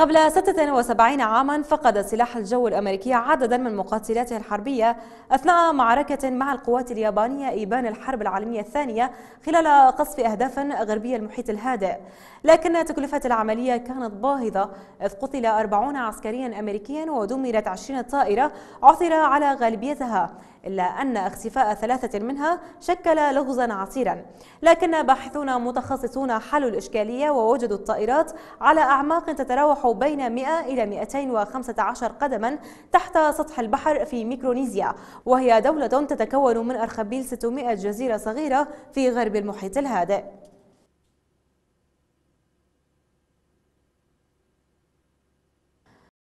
قبل 76 عاما فقد سلاح الجو الأمريكي عددا من مقاتلاته الحربية أثناء معركة مع القوات اليابانية ايبان الحرب العالمية الثانية خلال قصف أهداف غربية المحيط الهادئ لكن تكلفة العملية كانت باهظة إذ قتل 40 عسكريا أمريكيا ودمرت 20 طائرة عثر على غالبيتها إلا أن اختفاء ثلاثة منها شكل لغزا عسيرا لكن باحثون متخصصون حلوا الإشكالية ووجدوا الطائرات على أعماق تتراوح بين 100 إلى 215 قدما تحت سطح البحر في ميكرونيزيا وهي دولة تتكون من أرخبيل 600 جزيرة صغيرة في غرب المحيط الهادئ